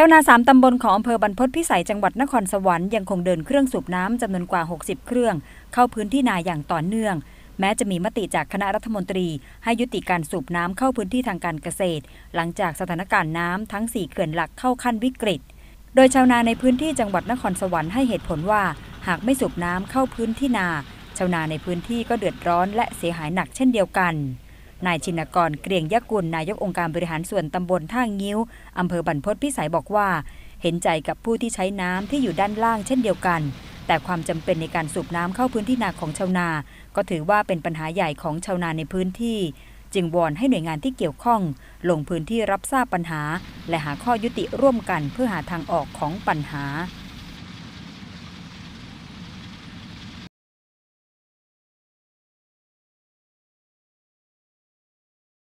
าวนาสามตำบลของอำเภอบรรพตพิสัยจังหวัดนครสวรรค์ยังคง เดินเครื่องสูบน้ำจำนวนกว่า 60 เครื่อง เข้าพื้นที่นาอย่างต่อเนื่อง แม้จะมีมติจากคณะรัฐมนตรีให้ยุติการสูบน้ำเข้าพื้นที่ทางการเกษตร หลังจากสถานการณ์น้ำทั้ง4เขื่อนหลักเข้าขั้นวิกฤต โดยชาวนาในพื้นที่จังหวัดนครสวรรค์ให้เหตุผลว่า หากไม่สูบน้ำเข้าพื้นที่นาชาวนาในพื้นที่ก็เดือดร้อนและเสียหายหนักเช่นเดียวกันนายชินกรเกรียงยกุลนายกองค์การบริหารส่วนตำบลท่างิ้วอำเภอบันพศพิสัยบอกว่า เห็นใจกับผู้ที่ใช้น้ำที่อยู่ด้านล่างเช่นเดียวกัน แต่ความจำเป็นในการสูบน้ำเข้าพื้นที่นาของชาวนา ก็ถือว่าเป็นปัญหาใหญ่ของชาวนาในพื้นที่จึงวอนให้หน่วยงานที่เกี่ยวข้อง ลงพื้นที่รับทราบปัญหา และหาข้อยุติร่วมกันเพื่อหาทางออกของปัญหา